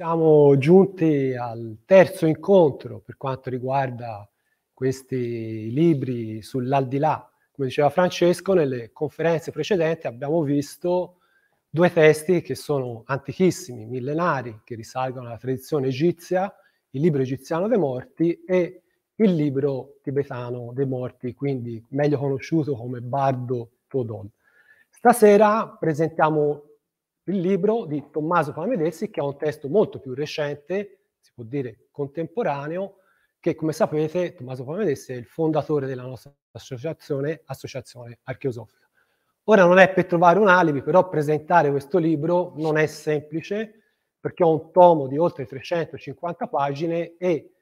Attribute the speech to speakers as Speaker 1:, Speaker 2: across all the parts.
Speaker 1: Siamo giunti al terzo incontro per quanto riguarda questi libri sull'aldilà. Come diceva Francesco, nelle conferenze precedenti abbiamo visto due testi che sono antichissimi, millenari, che risalgono alla tradizione egizia, il libro egiziano dei morti e il libro tibetano dei morti, quindi meglio conosciuto come Bardo Todol. Stasera presentiamo il libro di Tommaso Palamedessi, che è un testo molto più recente, si può dire contemporaneo, che come sapete Tommaso Palamedessi è il fondatore della nostra associazione, Associazione Archeosofica. Ora non è per trovare un alibi, però presentare questo libro non è semplice, perché è un tomo di oltre 350 pagine e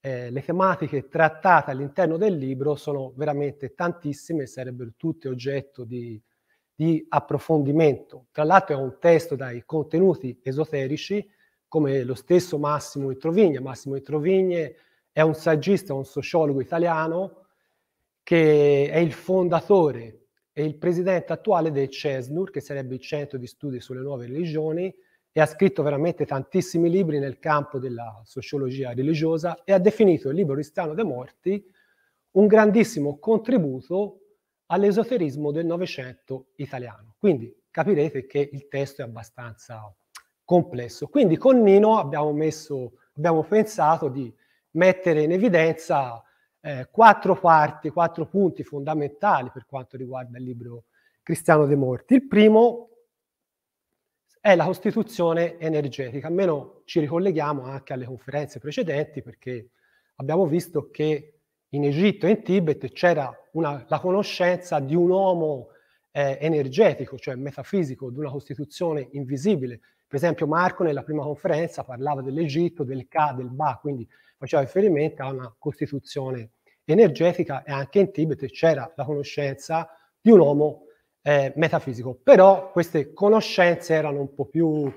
Speaker 1: eh, le tematiche trattate all'interno del libro sono veramente tantissime, sarebbero tutte oggetto di di approfondimento. Tra l'altro è un testo dai contenuti esoterici, come lo stesso Massimo Introvigne. Massimo Introvigne è un saggista, un sociologo italiano che è il fondatore e il presidente attuale del CESNUR, che sarebbe il Centro di Studi sulle Nuove Religioni, e ha scritto veramente tantissimi libri nel campo della sociologia religiosa e ha definito il libro Cristiano dei Morti un grandissimo contributo all'esoterismo del Novecento italiano. Quindi capirete che il testo è abbastanza complesso. Quindi con Nino abbiamo, messo, abbiamo pensato di mettere in evidenza eh, quattro parti, quattro punti fondamentali per quanto riguarda il libro Cristiano dei Morti. Il primo è la costituzione energetica, almeno ci ricolleghiamo anche alle conferenze precedenti perché abbiamo visto che in Egitto e in Tibet c'era una, la conoscenza di un uomo eh, energetico, cioè metafisico, di una costituzione invisibile. Per esempio Marco nella prima conferenza parlava dell'Egitto, del Ka, del Ba, quindi faceva riferimento a una costituzione energetica e anche in Tibet c'era la conoscenza di un uomo eh, metafisico. Però queste conoscenze erano un po' più,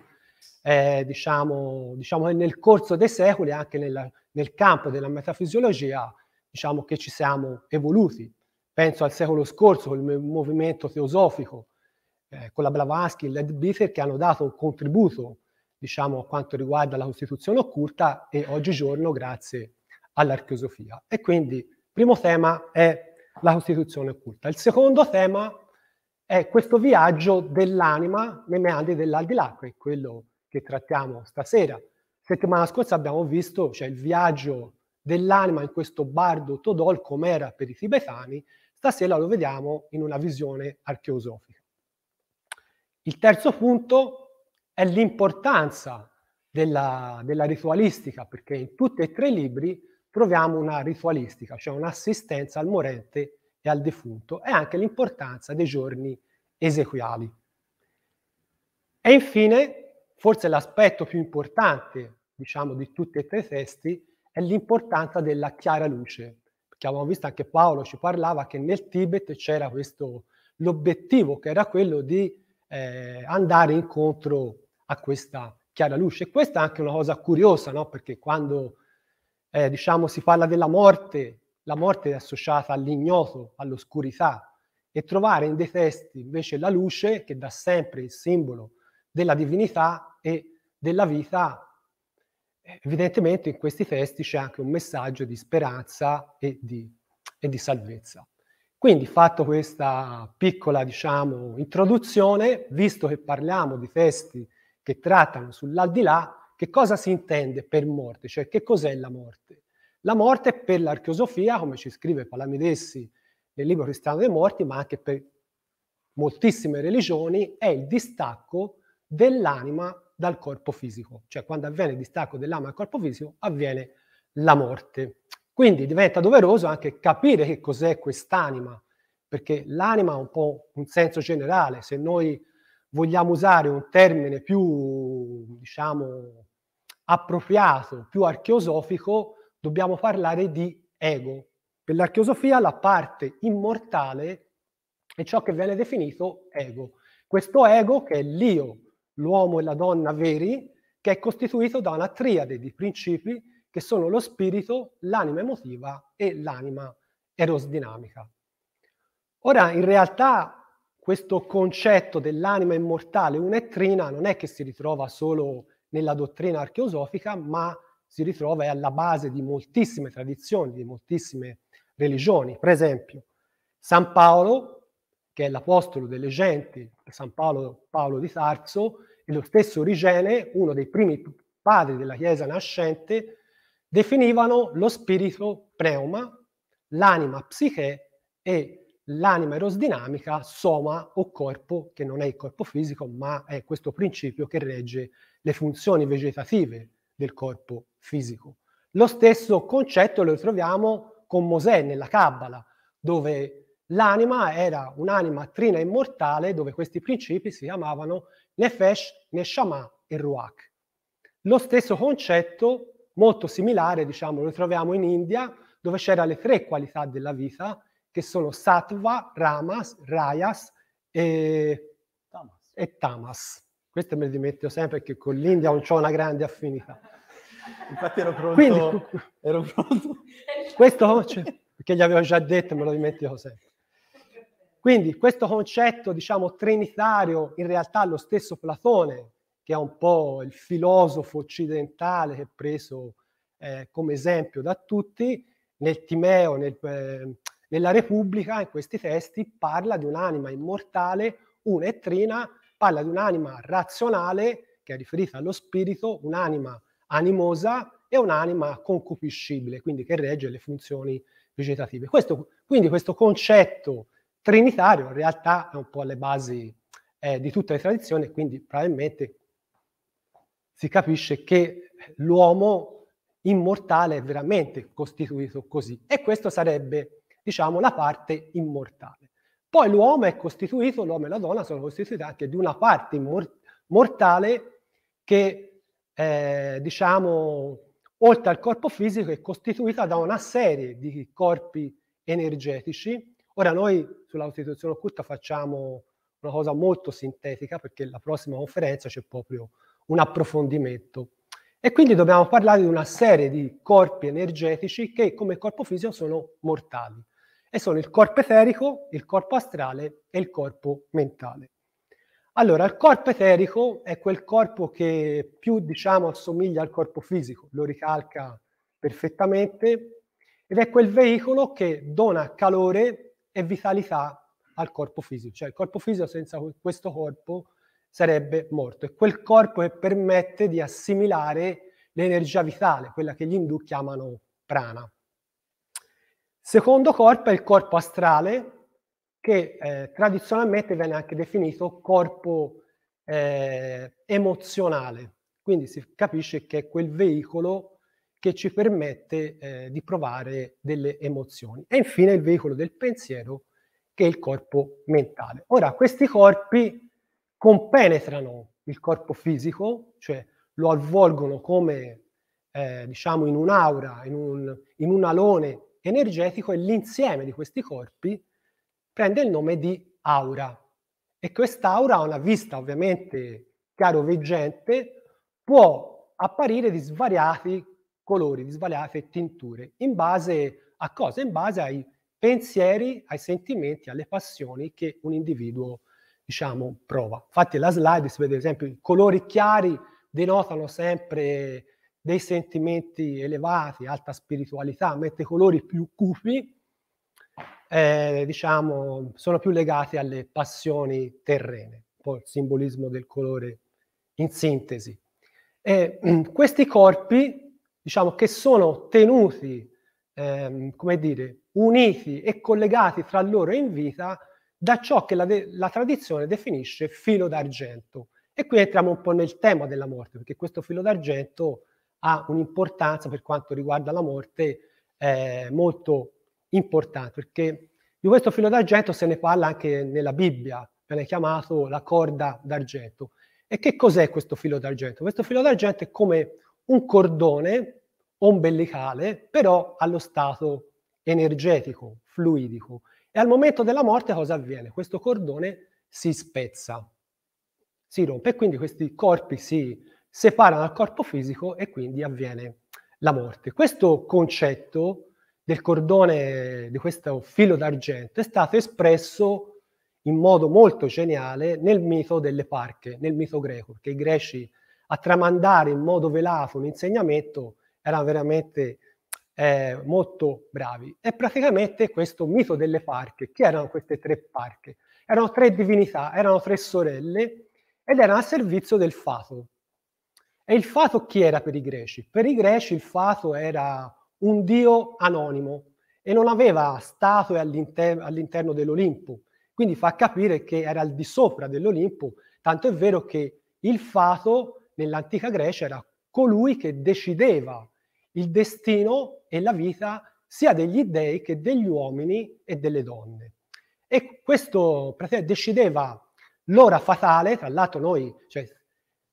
Speaker 1: eh, diciamo, diciamo nel corso dei secoli, anche nella, nel campo della metafisiologia, diciamo che ci siamo evoluti. Penso al secolo scorso, il movimento teosofico, eh, con la Blavatsky e il Leadbeater, che hanno dato un contributo diciamo, a quanto riguarda la costituzione occulta e oggigiorno grazie all'archeosofia. E quindi primo tema è la costituzione occulta. Il secondo tema è questo viaggio dell'anima nei meandri dell'aldilà, che è quello che trattiamo stasera. Settimana scorsa abbiamo visto cioè, il viaggio dell'anima in questo bardo Todol com'era per i tibetani, stasera lo vediamo in una visione archeosofica. Il terzo punto è l'importanza della, della ritualistica, perché in tutti e tre i libri troviamo una ritualistica, cioè un'assistenza al morente e al defunto, e anche l'importanza dei giorni esequiali. E infine, forse l'aspetto più importante, diciamo, di tutti e tre i testi, è l'importanza della chiara luce, perché avevamo visto anche Paolo ci parlava che nel Tibet c'era questo, l'obiettivo che era quello di eh, andare incontro a questa chiara luce. E questa è anche una cosa curiosa, no? perché quando eh, diciamo, si parla della morte, la morte è associata all'ignoto, all'oscurità, e trovare in dei testi invece la luce, che da sempre il simbolo della divinità e della vita, eh, evidentemente in questi testi c'è anche un messaggio di speranza e di, e di salvezza. Quindi fatto questa piccola diciamo, introduzione, visto che parliamo di testi che trattano sull'aldilà, che cosa si intende per morte? Cioè che cos'è la morte? La morte per l'archeosofia, come ci scrive Palamidessi nel libro Cristiano dei Morti, ma anche per moltissime religioni, è il distacco dell'anima dal corpo fisico, cioè quando avviene il distacco dell'anima dal corpo fisico avviene la morte. Quindi diventa doveroso anche capire che cos'è quest'anima, perché l'anima ha un po' un senso generale, se noi vogliamo usare un termine più, diciamo, appropriato, più archeosofico, dobbiamo parlare di ego. Per l'archeosofia la parte immortale è ciò che viene definito ego. Questo ego che è l'io, l'uomo e la donna veri, che è costituito da una triade di principi che sono lo spirito, l'anima emotiva e l'anima erosdinamica. Ora, in realtà, questo concetto dell'anima immortale un'ettrina non è che si ritrova solo nella dottrina archeosofica, ma si ritrova alla base di moltissime tradizioni, di moltissime religioni. Per esempio, San Paolo che è l'apostolo delle genti, San Paolo, Paolo di Sarzo, e lo stesso Origene, uno dei primi padri della Chiesa nascente, definivano lo spirito pneuma, l'anima psiche e l'anima erosdinamica, soma o corpo, che non è il corpo fisico, ma è questo principio che regge le funzioni vegetative del corpo fisico. Lo stesso concetto lo troviamo con Mosè nella Cabbala, dove L'anima era un'anima trina immortale dove questi principi si chiamavano Nefesh, Neshama e Ruach. Lo stesso concetto, molto similare, diciamo, lo troviamo in India, dove c'erano le tre qualità della vita, che sono Sattva, Ramas, Rayas e Tamas. E Tamas. Queste me lo dimetto sempre perché con l'India non ho una grande affinità.
Speaker 2: Infatti ero pronto. Quindi,
Speaker 1: ero pronto. Questo, cioè, perché gli avevo già detto, me lo dimentico sempre. Quindi questo concetto, diciamo, trinitario, in realtà lo stesso Platone, che è un po' il filosofo occidentale che è preso eh, come esempio da tutti, nel Timeo, nel, eh, nella Repubblica, in questi testi, parla di un'anima immortale, una e trina, parla di un'anima razionale, che è riferita allo spirito, un'anima animosa e un'anima concupiscibile, quindi che regge le funzioni vegetative. Questo, quindi questo concetto trinitario in realtà è un po' alle basi eh, di tutte le tradizioni, quindi probabilmente si capisce che l'uomo immortale è veramente costituito così e questa sarebbe, diciamo, la parte immortale. Poi l'uomo è costituito, l'uomo e la donna sono costituiti anche di una parte mor- mortale che, eh, diciamo, oltre al corpo fisico è costituita da una serie di corpi energetici Ora noi sulla costituzione occulta facciamo una cosa molto sintetica perché la prossima conferenza c'è proprio un approfondimento. E quindi dobbiamo parlare di una serie di corpi energetici che come corpo fisico sono mortali. E sono il corpo eterico, il corpo astrale e il corpo mentale. Allora, il corpo eterico è quel corpo che più, diciamo, assomiglia al corpo fisico, lo ricalca perfettamente, ed è quel veicolo che dona calore e vitalità al corpo fisico, cioè il corpo fisico senza questo corpo sarebbe morto. È quel corpo che permette di assimilare l'energia vitale, quella che gli Hindu chiamano prana. Secondo corpo è il corpo astrale, che eh, tradizionalmente viene anche definito corpo eh, emozionale, quindi si capisce che è quel veicolo che ci permette eh, di provare delle emozioni. E infine il veicolo del pensiero, che è il corpo mentale. Ora, questi corpi compenetrano il corpo fisico, cioè lo avvolgono come, eh, diciamo, in un'aura, in un, in un alone energetico e l'insieme di questi corpi prende il nome di aura. E quest'aura ha una vista ovviamente chiaro-veggente, può apparire di svariati colori di svariate tinture, in base a cosa? In base ai pensieri, ai sentimenti, alle passioni che un individuo, diciamo, prova. Infatti la slide si vede, ad esempio, i colori chiari denotano sempre dei sentimenti elevati, alta spiritualità, mentre i colori più cupi, eh, diciamo, sono più legati alle passioni terrene, poi il simbolismo del colore in sintesi. E, questi corpi diciamo, che sono tenuti, ehm, come dire, uniti e collegati fra loro in vita da ciò che la, de- la tradizione definisce filo d'argento. E qui entriamo un po' nel tema della morte, perché questo filo d'argento ha un'importanza per quanto riguarda la morte eh, molto importante, perché di questo filo d'argento se ne parla anche nella Bibbia, viene chiamato la corda d'argento. E che cos'è questo filo d'argento? Questo filo d'argento è come un cordone ombelicale, però allo stato energetico, fluidico. E al momento della morte cosa avviene? Questo cordone si spezza, si rompe e quindi questi corpi si separano dal corpo fisico e quindi avviene la morte. Questo concetto del cordone, di questo filo d'argento, è stato espresso in modo molto geniale nel mito delle parche, nel mito greco, perché i greci a tramandare in modo velato un insegnamento, erano veramente eh, molto bravi. E praticamente questo mito delle parche, chi erano queste tre parche? Erano tre divinità, erano tre sorelle ed erano a servizio del fato. E il fato chi era per i greci? Per i greci il fato era un dio anonimo e non aveva statue all'inter- all'interno dell'Olimpo. Quindi fa capire che era al di sopra dell'Olimpo, tanto è vero che il fato nell'antica Grecia era colui che decideva il destino e la vita sia degli dèi che degli uomini e delle donne. E questo decideva l'ora fatale, tra l'altro noi cioè,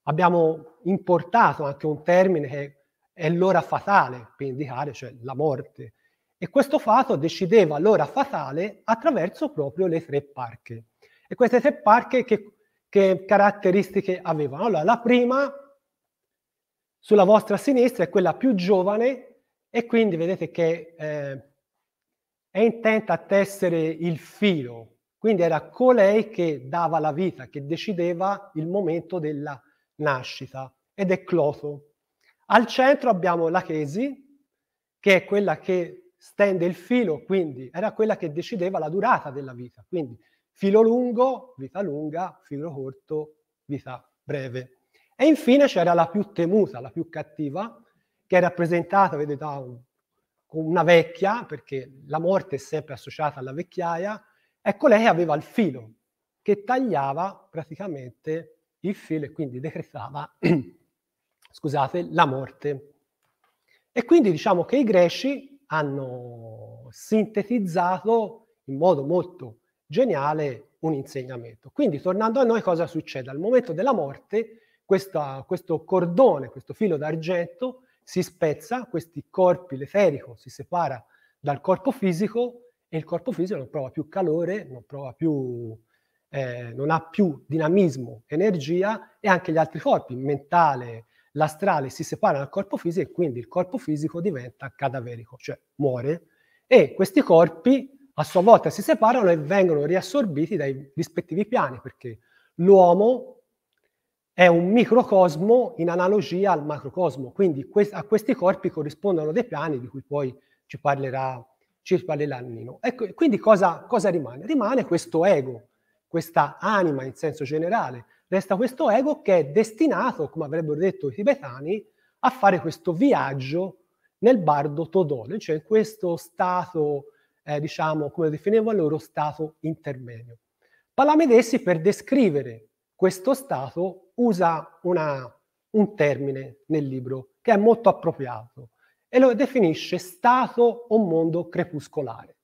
Speaker 1: abbiamo importato anche un termine che è l'ora fatale per indicare cioè, la morte. E questo fato decideva l'ora fatale attraverso proprio le tre parche. E queste tre parche che che caratteristiche avevano. Allora, la prima sulla vostra sinistra è quella più giovane e quindi vedete che eh, è intenta a tessere il filo, quindi era colei che dava la vita, che decideva il momento della nascita ed è Cloto. Al centro abbiamo la Chesi, che è quella che stende il filo, quindi era quella che decideva la durata della vita, quindi Filo lungo, vita lunga, filo corto, vita breve. E infine c'era la più temuta, la più cattiva, che è rappresentata, vedete, da una vecchia, perché la morte è sempre associata alla vecchiaia, ecco lei aveva il filo, che tagliava praticamente il filo e quindi decretava, scusate, la morte. E quindi diciamo che i greci hanno sintetizzato in modo molto geniale un insegnamento. Quindi tornando a noi cosa succede? Al momento della morte questa, questo cordone, questo filo d'argento si spezza, questi corpi, l'eterico si separa dal corpo fisico e il corpo fisico non prova più calore, non, prova più, eh, non ha più dinamismo, energia e anche gli altri corpi, mentale, l'astrale, si separano dal corpo fisico e quindi il corpo fisico diventa cadaverico, cioè muore e questi corpi a sua volta si separano e vengono riassorbiti dai rispettivi piani, perché l'uomo è un microcosmo in analogia al macrocosmo, quindi a questi corpi corrispondono dei piani di cui poi ci parlerà, ci parlerà Nino. Ecco, quindi cosa, cosa rimane? Rimane questo ego, questa anima in senso generale, resta questo ego che è destinato, come avrebbero detto i tibetani, a fare questo viaggio nel bardo Todone, cioè in questo stato eh, diciamo, come definiva loro, stato intermedio. Palamedesi per descrivere questo stato usa una, un termine nel libro che è molto appropriato e lo definisce stato o mondo crepuscolare.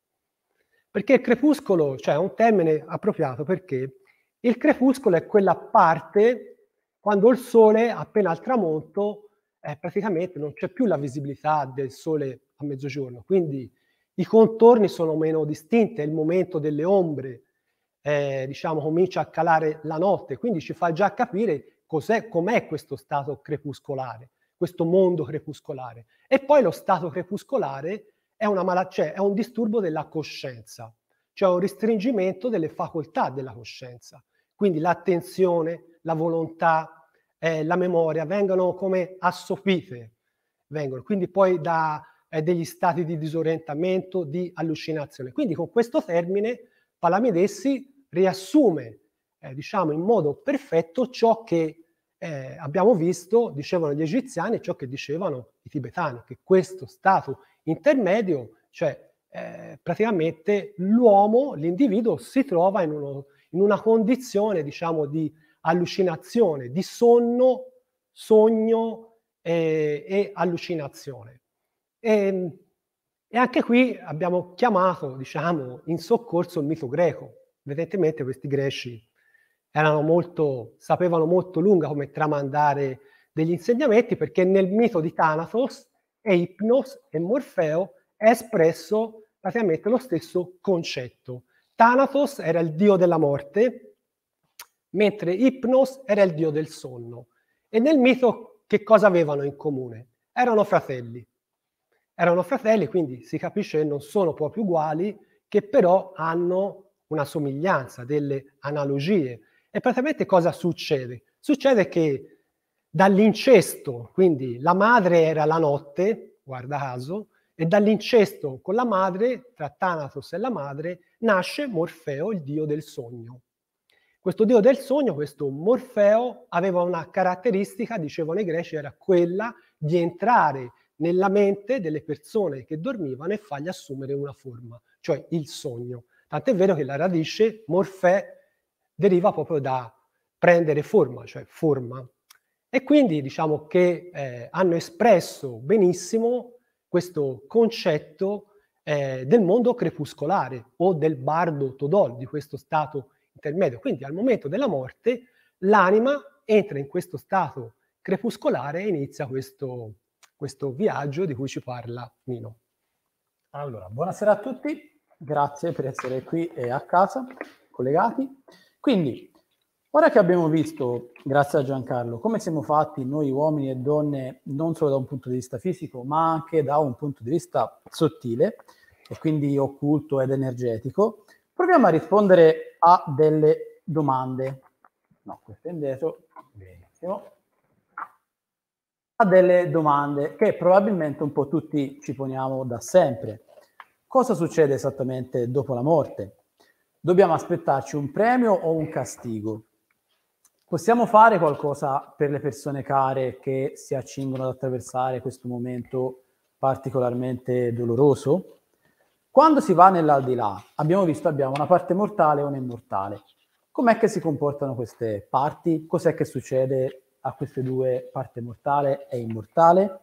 Speaker 1: Perché il crepuscolo, cioè è un termine appropriato perché il crepuscolo è quella parte quando il sole appena al tramonto eh, praticamente non c'è più la visibilità del sole a mezzogiorno, quindi i contorni sono meno distinti, è il momento delle ombre, eh, diciamo, comincia a calare la notte, quindi ci fa già capire cos'è, com'è questo stato crepuscolare, questo mondo crepuscolare. E poi lo stato crepuscolare è, una mala, cioè, è un disturbo della coscienza, cioè un restringimento delle facoltà della coscienza. Quindi l'attenzione, la volontà, eh, la memoria vengono come assopite, vengono quindi poi da eh, degli stati di disorientamento, di allucinazione. Quindi con questo termine Palamidessi riassume eh, diciamo in modo perfetto ciò che eh, abbiamo visto, dicevano gli egiziani e ciò che dicevano i tibetani, che questo stato intermedio, cioè eh, praticamente l'uomo, l'individuo si trova in, uno, in una condizione diciamo di allucinazione, di sonno, sogno eh, e allucinazione. E, ehm, e anche qui abbiamo chiamato, diciamo, in soccorso il mito greco. Evidentemente questi greci molto, sapevano molto lunga come tramandare degli insegnamenti perché nel mito di Thanatos e Ipnos e Morfeo è espresso praticamente lo stesso concetto. Thanatos era il dio della morte, mentre Ipnos era il dio del sonno. E nel mito che cosa avevano in comune? Erano fratelli, erano fratelli, quindi si capisce che non sono proprio uguali, che però hanno una somiglianza, delle analogie. E praticamente cosa succede? Succede che dall'incesto, quindi la madre era la notte, guarda caso, e dall'incesto con la madre, tra Thanatos e la madre, nasce Morfeo, il dio del sogno. Questo dio del sogno, questo Morfeo, aveva una caratteristica, dicevano i greci, era quella di entrare nella mente delle persone che dormivano e fargli assumere una forma, cioè il sogno. Tant'è vero che la radice morfè deriva proprio da prendere forma, cioè forma. E quindi diciamo che eh, hanno espresso benissimo questo concetto eh, del mondo crepuscolare o del bardo Todol, di questo stato intermedio. Quindi al momento della morte l'anima entra in questo stato crepuscolare e inizia questo, questo viaggio di cui ci parla Nino. Allora, buonasera a tutti, grazie per essere qui e a casa,
Speaker 2: collegati. Quindi, ora che abbiamo visto, grazie a Giancarlo, come siamo fatti noi uomini e donne non solo da un punto di vista fisico, ma anche da un punto di vista sottile e quindi occulto ed energetico, proviamo a rispondere a delle domande. No, questo è indietro,
Speaker 1: benissimo
Speaker 2: a delle domande che probabilmente un po' tutti ci poniamo da sempre. Cosa succede esattamente dopo la morte? Dobbiamo aspettarci un premio o un castigo? Possiamo fare qualcosa per le persone care che si accingono ad attraversare questo momento particolarmente doloroso? Quando si va nell'aldilà, abbiamo visto abbiamo una parte mortale e una immortale. Com'è che si comportano queste parti? Cos'è che succede a queste due parte mortale e immortale.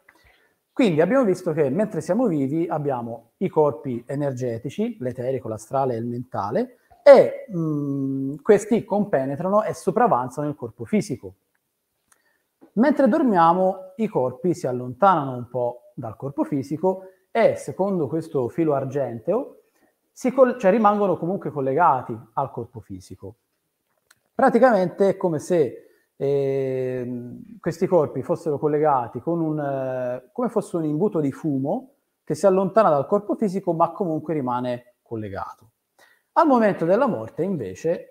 Speaker 2: Quindi abbiamo visto che mentre siamo vivi abbiamo i corpi energetici, l'eterico, l'astrale e il mentale, e mh, mm, questi compenetrano e sopravanzano il corpo fisico. Mentre dormiamo i corpi si allontanano un po' dal corpo fisico e secondo questo filo argenteo col- cioè, rimangono comunque collegati al corpo fisico. Praticamente è come se e ehm, questi corpi fossero collegati con un, eh, come fosse un imbuto di fumo che si allontana dal corpo fisico ma comunque rimane collegato. Al momento della morte invece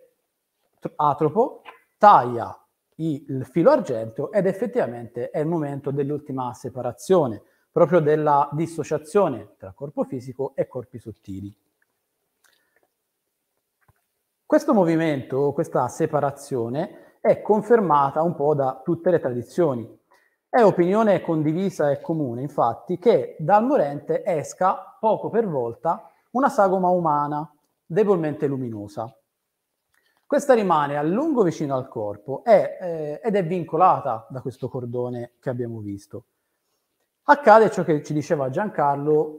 Speaker 2: Atropo taglia il filo argento ed effettivamente è il momento dell'ultima separazione, proprio della dissociazione tra corpo fisico e corpi sottili. Questo movimento, questa separazione, è confermata un po' da tutte le tradizioni. È opinione condivisa e comune, infatti, che dal morente esca poco per volta una sagoma umana debolmente luminosa. Questa rimane a lungo vicino al corpo è, eh, ed è vincolata da questo cordone che abbiamo visto. Accade ciò che ci diceva Giancarlo,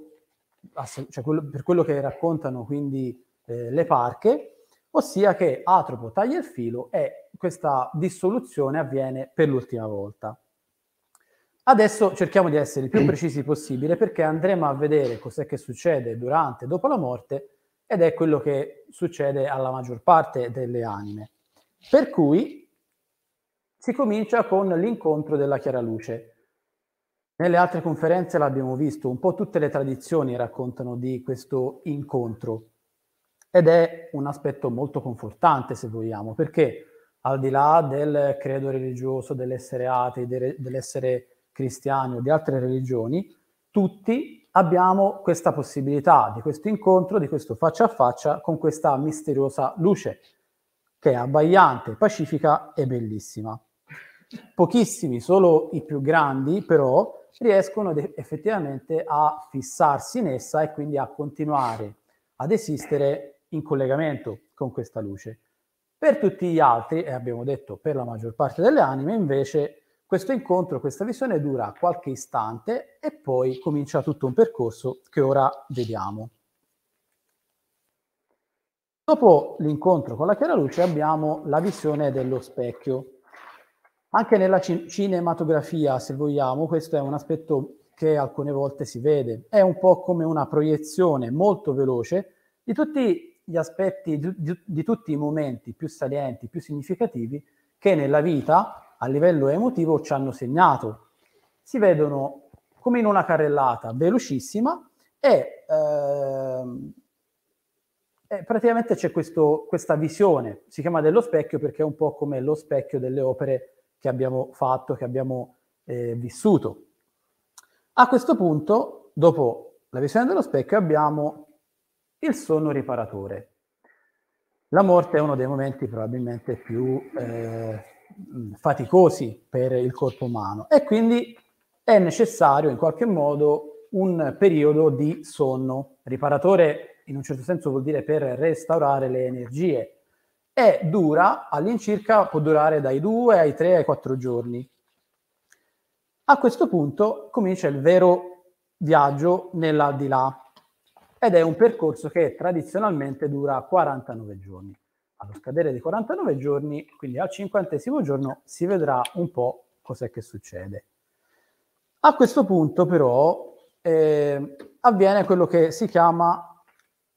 Speaker 2: cioè quello, per quello che raccontano quindi eh, le parche, ossia che Atropo taglia il filo e questa dissoluzione avviene per l'ultima volta. Adesso cerchiamo di essere il più precisi possibile perché andremo a vedere cos'è che succede durante e dopo la morte ed è quello che succede alla maggior parte delle anime. Per cui si comincia con l'incontro della chiara luce. Nelle altre conferenze l'abbiamo visto, un po' tutte le tradizioni raccontano di questo incontro ed è un aspetto molto confortante, se vogliamo, perché al di là del credo religioso, dell'essere atei, de, dell'essere cristiani o di altre religioni, tutti abbiamo questa possibilità di questo incontro, di questo faccia a faccia con questa misteriosa luce che è abbagliante, pacifica e bellissima. Pochissimi, solo i più grandi, però, riescono de- effettivamente a fissarsi in essa e quindi a continuare ad esistere in collegamento con questa luce. Per tutti gli altri, e abbiamo detto per la maggior parte delle anime, invece questo incontro, questa visione dura qualche istante e poi comincia tutto un percorso che ora vediamo. Dopo l'incontro con la chiara luce abbiamo la visione dello specchio. Anche nella cinematografia, se vogliamo, questo è un aspetto che alcune volte si vede. È un po' come una proiezione molto veloce di tutti gli aspetti di, di, di tutti i momenti più salienti, più significativi che nella vita a livello emotivo ci hanno segnato. Si vedono come in una carrellata velocissima e, ehm, praticamente c'è questo, questa visione, si chiama dello specchio perché è un po' come lo specchio delle opere che abbiamo fatto, che abbiamo eh, vissuto. A questo punto, dopo la visione dello specchio, abbiamo il sonno riparatore. La morte è uno dei momenti probabilmente più eh, faticosi per il corpo umano e quindi è necessario in qualche modo un periodo di sonno riparatore, in un certo senso vuol dire per restaurare le energie e dura all'incirca, può durare dai 2 ai 3 ai 4 giorni. A questo punto comincia il vero viaggio nell'aldilà, ed è un percorso che tradizionalmente dura 49 giorni. Allo scadere dei 49 giorni, quindi al cinquantesimo giorno, si vedrà un po' cos'è che succede. A questo punto però eh, avviene quello che si chiama,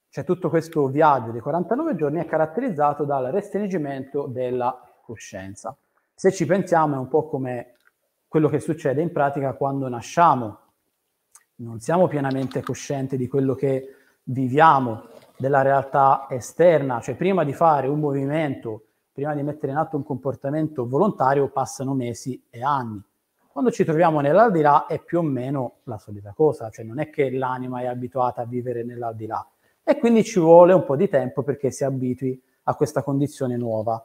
Speaker 2: cioè tutto questo viaggio di 49 giorni è caratterizzato dal restringimento della coscienza. Se ci pensiamo è un po' come quello che succede in pratica quando nasciamo. Non siamo pienamente coscienti di quello che viviamo, della realtà esterna, cioè prima di fare un movimento, prima di mettere in atto un comportamento volontario, passano mesi e anni. Quando ci troviamo nell'aldilà è più o meno la solita cosa, cioè non è che l'anima è abituata a vivere nell'aldilà e quindi ci vuole un po' di tempo perché si abitui a questa condizione nuova.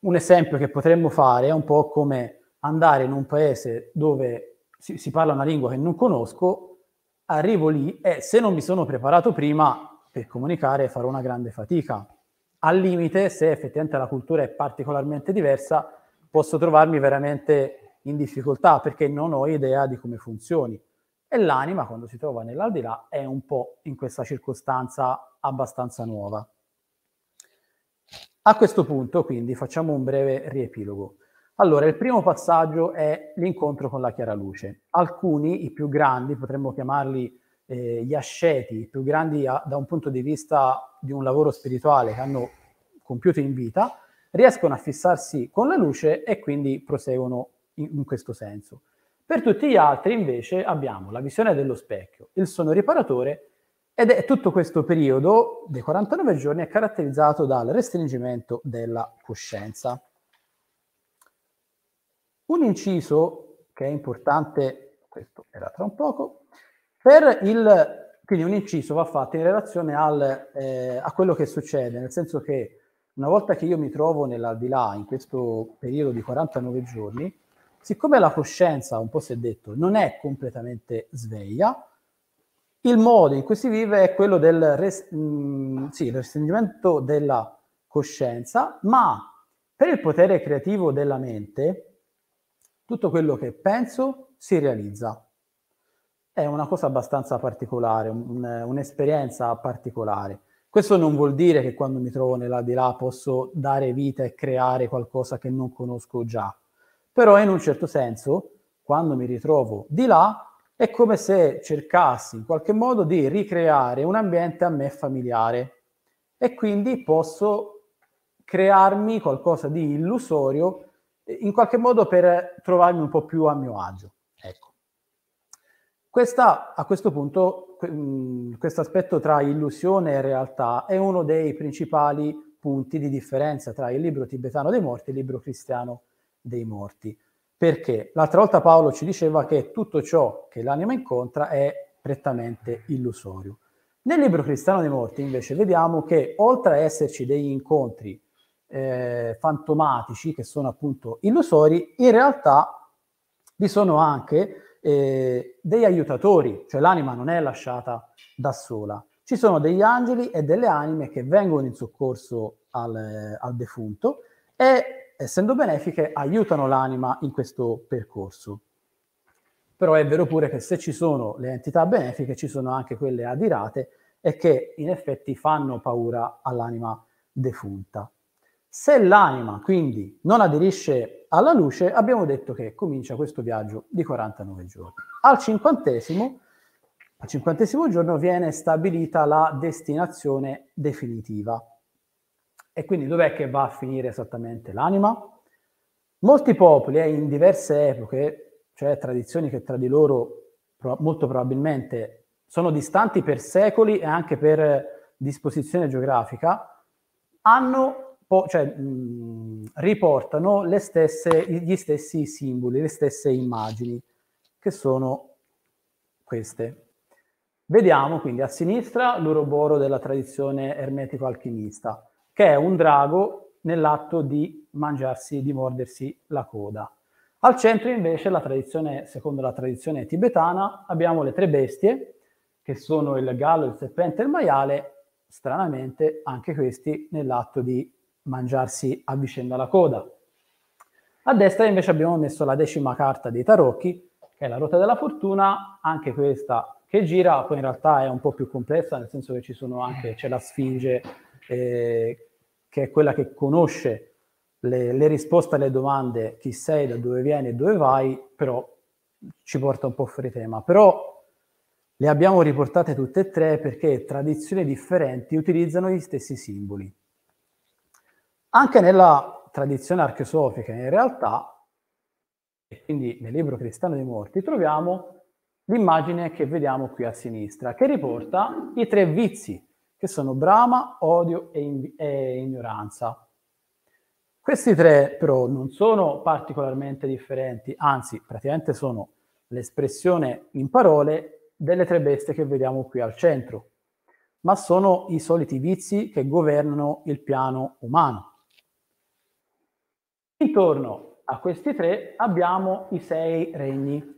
Speaker 2: Un esempio che potremmo fare è un po' come andare in un paese dove si, si parla una lingua che non conosco arrivo lì e se non mi sono preparato prima per comunicare farò una grande fatica. Al limite, se effettivamente la cultura è particolarmente diversa, posso trovarmi veramente in difficoltà perché non ho idea di come funzioni. E l'anima, quando si trova nell'aldilà, è un po' in questa circostanza abbastanza nuova. A questo punto, quindi, facciamo un breve riepilogo. Allora, il primo passaggio è l'incontro con la chiara luce. Alcuni, i più grandi, potremmo chiamarli eh, gli asceti, i più grandi a, da un punto di vista di un lavoro spirituale che hanno compiuto in vita, riescono a fissarsi con la luce e quindi proseguono in, in questo senso. Per tutti gli altri invece abbiamo la visione dello specchio, il sonno riparatore ed è tutto questo periodo dei 49 giorni è caratterizzato dal restringimento della coscienza. Un inciso che è importante, questo era tra un poco, per il quindi un inciso va fatto in relazione al, eh, a quello che succede, nel senso che una volta che io mi trovo nell'aldilà, in questo periodo di 49 giorni, siccome la coscienza, un po' si è detto, non è completamente sveglia, il modo in cui si vive è quello del res- mh, mm, sì, restringimento della coscienza, ma per il potere creativo della mente, tutto quello che penso si realizza. È una cosa abbastanza particolare, un, un'esperienza particolare. Questo non vuol dire che quando mi trovo nella di là posso dare vita e creare qualcosa che non conosco già, però in un certo senso, quando mi ritrovo di là, è come se cercassi in qualche modo di ricreare un ambiente a me familiare e quindi posso crearmi qualcosa di illusorio in qualche modo per trovarmi un po' più a mio agio. Ecco. Questa, a questo punto, mm, questo aspetto tra illusione e realtà è uno dei principali punti di differenza tra il libro tibetano dei morti e il libro cristiano dei morti. Perché l'altra volta Paolo ci diceva che tutto ciò che l'anima incontra è prettamente illusorio. Nel libro cristiano dei morti invece vediamo che oltre a esserci degli incontri eh, fantomatici, che sono appunto illusori, in realtà vi sono anche eh, degli aiutatori, cioè l'anima non è lasciata da sola. Ci sono degli angeli e delle anime che vengono in soccorso al, al defunto e, essendo benefiche, aiutano l'anima in questo percorso. Però è vero pure che se ci sono le entità benefiche, ci sono anche quelle adirate e che in effetti fanno paura all'anima defunta. Se l'anima quindi non aderisce alla luce, abbiamo detto che comincia questo viaggio di 49 giorni. Al cinquantesimo, al cinquantesimo giorno viene stabilita la destinazione definitiva. E quindi dov'è che va a finire esattamente l'anima? Molti popoli eh, in diverse epoche, cioè tradizioni che tra di loro pro- molto probabilmente sono distanti per secoli e anche per disposizione geografica, hanno po- cioè, mh, riportano stesse, gli stessi simboli, le stesse immagini, che sono queste. Vediamo quindi a sinistra l'uroboro della tradizione ermetico-alchimista, che è un drago nell'atto di mangiarsi, di mordersi la coda. Al centro invece, la tradizione, secondo la tradizione tibetana, abbiamo le tre bestie, che sono il gallo, il serpente e il maiale, stranamente anche questi nell'atto di mangiarsi a vicenda la coda. A destra invece abbiamo messo la decima carta dei tarocchi, che è la ruota della fortuna, anche questa che gira, poi in realtà è un po' più complessa, nel senso che ci sono anche, c'è la sfinge, eh, che è quella che conosce le, le, risposte alle domande chi sei, da dove vieni e dove vai, però ci porta un po' fuori tema. Però le abbiamo riportate tutte e tre perché tradizioni differenti utilizzano gli stessi simboli. Anche nella tradizione archeosofica, in realtà, e quindi nel libro Cristiano dei Morti, troviamo l'immagine che vediamo qui a sinistra, che riporta i tre vizi, che sono brama, odio e, in- e ignoranza. Questi tre però non sono particolarmente differenti, anzi praticamente sono l'espressione in parole delle tre bestie che vediamo qui al centro, ma sono i soliti vizi che governano il piano umano. Intorno a questi tre abbiamo i sei regni.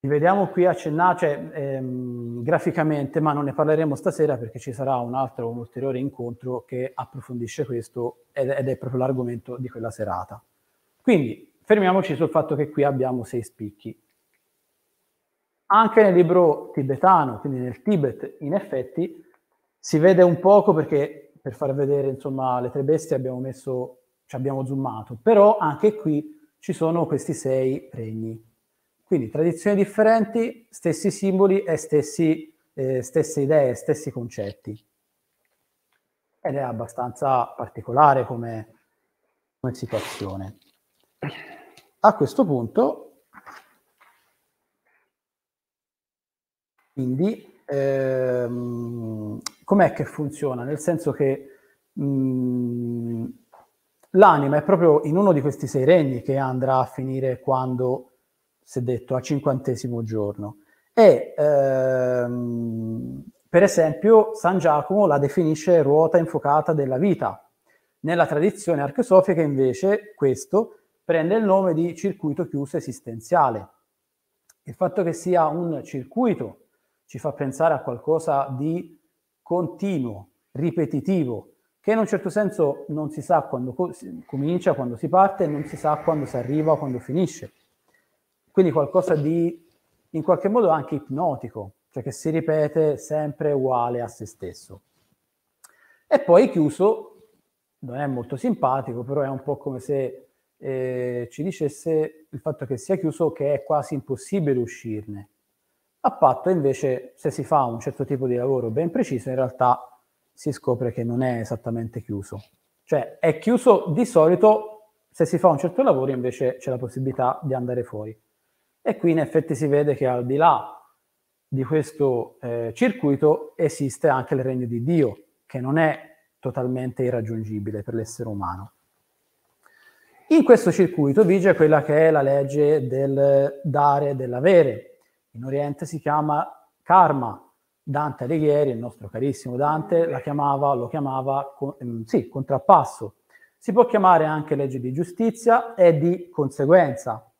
Speaker 2: Li vediamo qui accennati cioè, ehm, graficamente, ma non ne parleremo stasera perché ci sarà un altro, un ulteriore incontro che approfondisce questo ed, ed è proprio l'argomento di quella serata. Quindi fermiamoci sul fatto che qui abbiamo sei spicchi. Anche nel libro tibetano, quindi nel Tibet, in effetti, si vede un poco perché per far vedere insomma, le tre bestie abbiamo messo ci abbiamo zoomato, però anche qui ci sono questi sei regni. Quindi tradizioni differenti, stessi simboli e stessi, eh, stesse idee, stessi concetti. Ed è abbastanza particolare come, come situazione. A questo punto, quindi, ehm, com'è che funziona? Nel senso che mh, mm, L'anima è proprio in uno di questi sei regni che andrà a finire quando, si è detto, a cinquantesimo giorno. E ehm, per esempio San Giacomo la definisce ruota infuocata della vita. Nella tradizione archeosofica invece questo prende il nome di circuito chiuso esistenziale. Il fatto che sia un circuito ci fa pensare a qualcosa di continuo, ripetitivo, che in un certo senso non si sa quando co- si comincia, quando si parte, non si sa quando si arriva, quando finisce. Quindi qualcosa di, in qualche modo, anche ipnotico, cioè che si ripete sempre uguale a se stesso. E poi chiuso, non è molto simpatico, però è un po' come se eh, ci dicesse il fatto che sia chiuso che è quasi impossibile uscirne. A patto invece, se si fa un certo tipo di lavoro ben preciso, in realtà si scopre che non è esattamente chiuso. Cioè è chiuso di solito se si fa un certo lavoro invece c'è la possibilità di andare fuori. E qui in effetti si vede che al di là di questo eh, circuito esiste anche il regno di Dio, che non è totalmente irraggiungibile per l'essere umano. In questo circuito vige quella che è la legge del dare e dell'avere. In Oriente si chiama karma, Dante Alighieri, il nostro carissimo Dante, la chiamava, lo chiamava ehm, sì, contrappasso. Si può chiamare anche legge di giustizia e di conseguenza,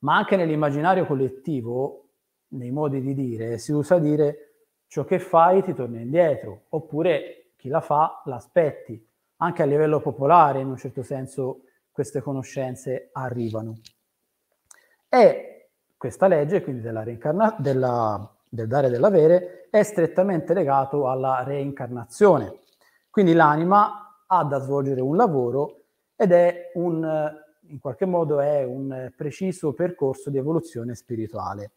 Speaker 2: ma anche nell'immaginario collettivo, nei modi di dire, si usa dire ciò che fai ti torna indietro, oppure chi la fa l'aspetti. Anche a livello popolare, in un certo senso, queste conoscenze arrivano. E questa legge, quindi della, della del dare e dell'avere è strettamente legato alla reincarnazione. Quindi l'anima ha da svolgere un lavoro ed è un, eh, in qualche modo è un preciso percorso di evoluzione spirituale.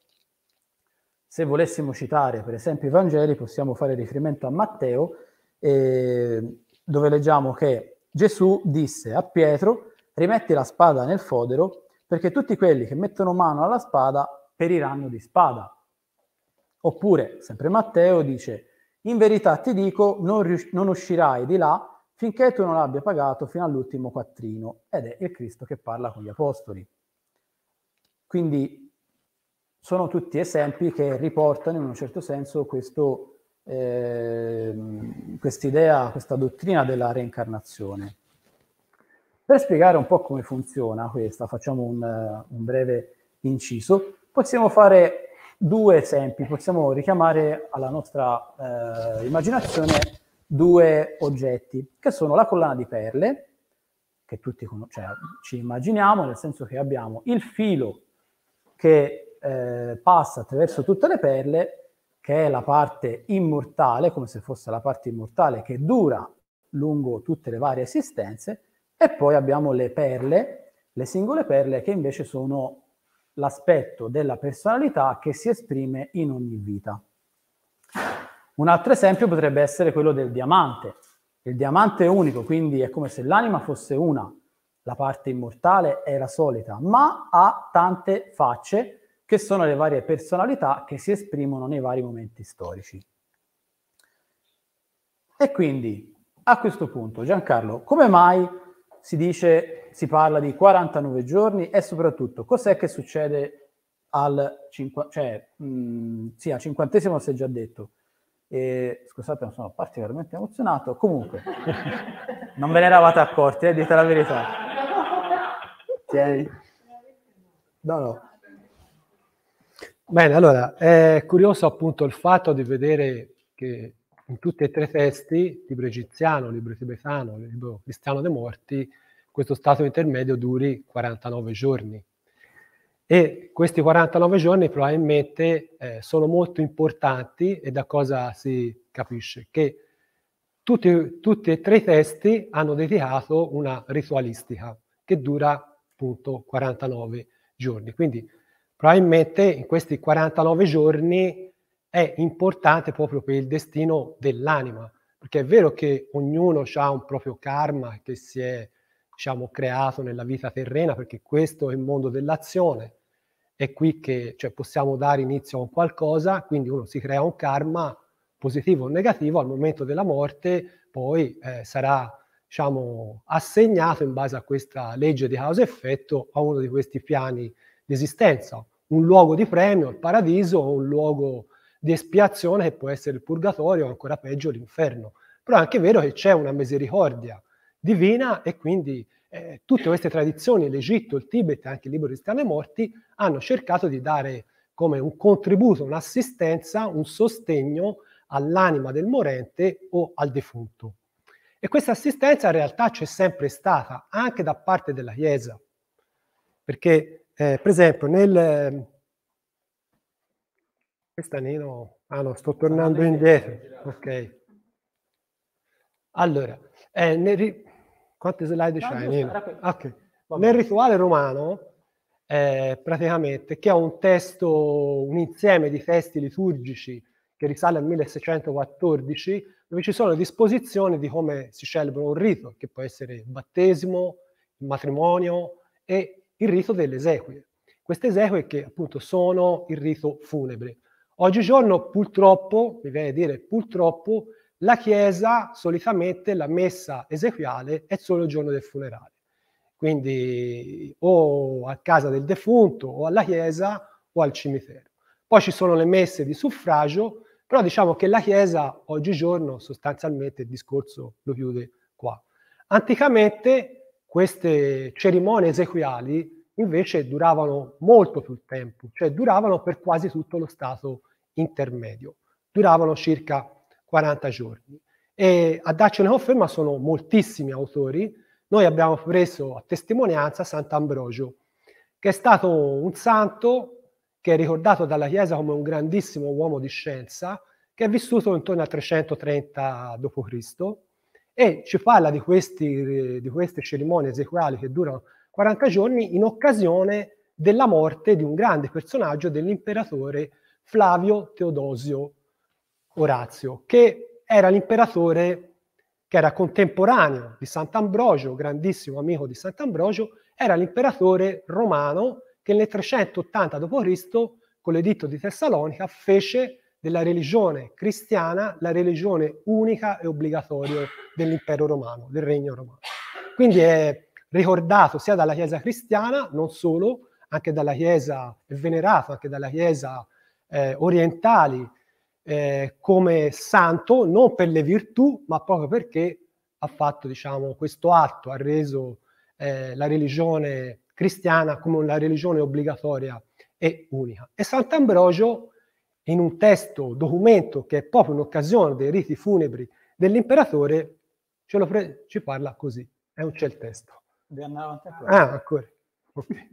Speaker 2: Se volessimo citare per esempio i Vangeli possiamo fare riferimento a Matteo eh, dove leggiamo che Gesù disse a Pietro rimetti la spada nel fodero perché tutti quelli che mettono mano alla spada periranno di spada. Oppure, sempre Matteo dice, in verità ti dico, non, rius- non uscirai di là finché tu non abbia pagato fino all'ultimo quattrino. Ed è il Cristo che parla con gli apostoli. Quindi sono tutti esempi che riportano in un certo senso questo, eh, quest'idea, questa dottrina della reincarnazione. Per spiegare un po' come funziona questa, facciamo un, un breve inciso. Possiamo fare due esempi, possiamo richiamare alla nostra eh, immaginazione due oggetti, che sono la collana di perle, che tutti cioè, ci immaginiamo, nel senso che abbiamo il filo che eh, passa attraverso tutte le perle, che è la parte immortale, come se fosse la parte immortale che dura lungo tutte le varie esistenze, e poi abbiamo le perle, le singole perle che invece sono l'aspetto della personalità che si esprime in ogni vita. Un altro esempio potrebbe essere quello del diamante. Il diamante è unico, quindi è come se l'anima fosse una, la parte immortale era solita, ma ha tante facce che sono le varie personalità che si esprimono nei vari momenti storici. E quindi, a questo punto, Giancarlo, come mai si dice, si parla di 49 giorni e soprattutto cos'è che succede al cinqu- cioè, mh, mm, sì, al cinquantesimo si è già detto. E, scusate, sono particolarmente emozionato. Comunque, non ve ne eravate accorti, eh, dite la verità.
Speaker 1: Tieni. No, no. Bene, allora, è curioso appunto il fatto di vedere che in tutti e tre i testi, libro egiziano, libro tibetano, libro cristiano dei morti, questo stato intermedio duri 49 giorni. E questi 49 giorni probabilmente eh, sono molto importanti e da cosa si capisce? Che tutti, tutti e tre i testi hanno dedicato una ritualistica che dura appunto 49 giorni. Quindi probabilmente in questi 49 giorni è importante proprio per il destino dell'anima, perché è vero che ognuno ha un proprio karma che si è diciamo, creato nella vita terrena, perché questo è il mondo dell'azione, è qui che cioè, possiamo dare inizio a un qualcosa, quindi uno si crea un karma positivo o negativo, al momento della morte poi eh, sarà diciamo, assegnato in base a questa legge di causa-effetto a uno di questi piani di esistenza, un luogo di premio, il paradiso, o un luogo di espiazione che può essere il purgatorio o ancora peggio l'inferno. Però è anche vero che c'è una misericordia divina e quindi eh, tutte queste tradizioni, l'Egitto, il Tibet e anche il libro di Strane Morti, hanno cercato di dare come un contributo, un'assistenza, un sostegno all'anima del morente o al defunto. E questa assistenza in realtà c'è sempre stata, anche da parte della Chiesa, perché eh, per esempio nel, questa Nino... Ah no, sto tornando indietro. Ok. Allora, eh, nel ri... quante slide no, c'hai Nino? Okay. Nel rituale romano, eh, praticamente, che è un testo, un insieme di testi liturgici che risale al 1614, dove ci sono disposizioni di come si celebra un rito, che può essere il battesimo, il matrimonio e il rito delle esequie. Queste esequie che appunto sono il rito funebre. Oggigiorno purtroppo, mi viene a dire purtroppo, la Chiesa solitamente la messa esequiale è solo il giorno del funerale. Quindi o a casa del defunto o alla Chiesa o al cimitero. Poi ci sono le messe di suffragio, però diciamo che la Chiesa oggigiorno sostanzialmente il discorso lo chiude qua. Anticamente queste cerimonie esequiali invece duravano molto più tempo, cioè duravano per quasi tutto lo Stato intermedio. Duravano circa 40 giorni. E a darci una conferma sono moltissimi autori. Noi abbiamo preso a testimonianza Sant'Ambrogio, che è stato un santo che è ricordato dalla Chiesa come un grandissimo uomo di scienza, che è vissuto intorno al 330 d.C. e ci parla di, questi, di queste cerimonie esequali che durano 40 giorni in occasione della morte di un grande personaggio dell'imperatore Flavio Teodosio Orazio, che era l'imperatore che era contemporaneo di Sant'Ambrogio, grandissimo amico di Sant'Ambrogio, era l'imperatore romano che nel 380 d.C., con l'editto di Tessalonica, fece della religione cristiana la religione unica e obbligatoria dell'impero romano, del regno romano. Quindi è ricordato sia dalla Chiesa cristiana, non solo, anche dalla Chiesa, è venerato anche dalla Chiesa eh, orientali eh, come santo, non per le virtù, ma proprio perché ha fatto diciamo, questo atto, ha reso eh, la religione cristiana come una religione obbligatoria e unica. E Sant'Ambrogio, in un testo, documento che è proprio un'occasione dei riti funebri dell'imperatore, pre- ci parla così. E non c'è il testo. Ah, ancora. Okay.